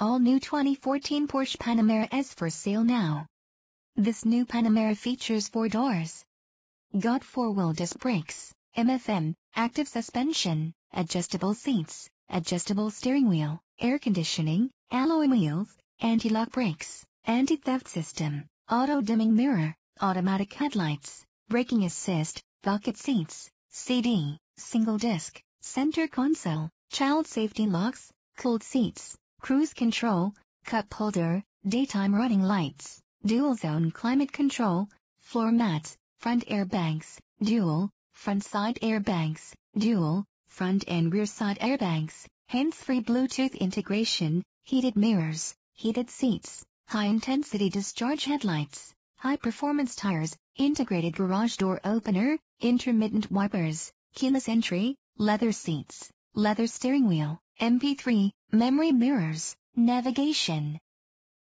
all-new 2014 Porsche Panamera is for sale now. This new Panamera features four doors. Got four-wheel disc brakes, MFM, active suspension, adjustable seats, adjustable steering wheel, air conditioning, alloy wheels, anti-lock brakes, anti-theft system, auto-dimming mirror, automatic headlights, braking assist, bucket seats, CD, single disc, center console, child safety locks, cooled seats, cruise control, cup holder, daytime running lights, dual zone climate control, floor mats, front airbags, dual, front side airbags, dual, front and rear side airbags, hands-free Bluetooth integration, heated mirrors, heated seats, high-intensity discharge headlights, high-performance tires, integrated garage door opener, intermittent wipers, keyless entry, leather seats, leather steering wheel, MP3, memory mirrors, navigation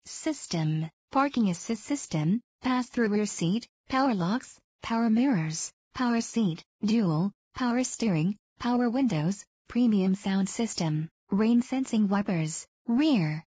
system, parking assist system, pass-through rear seat, power locks, power mirrors, power seat, dual, power steering, power windows, premium sound system, rain sensing wipers, rear,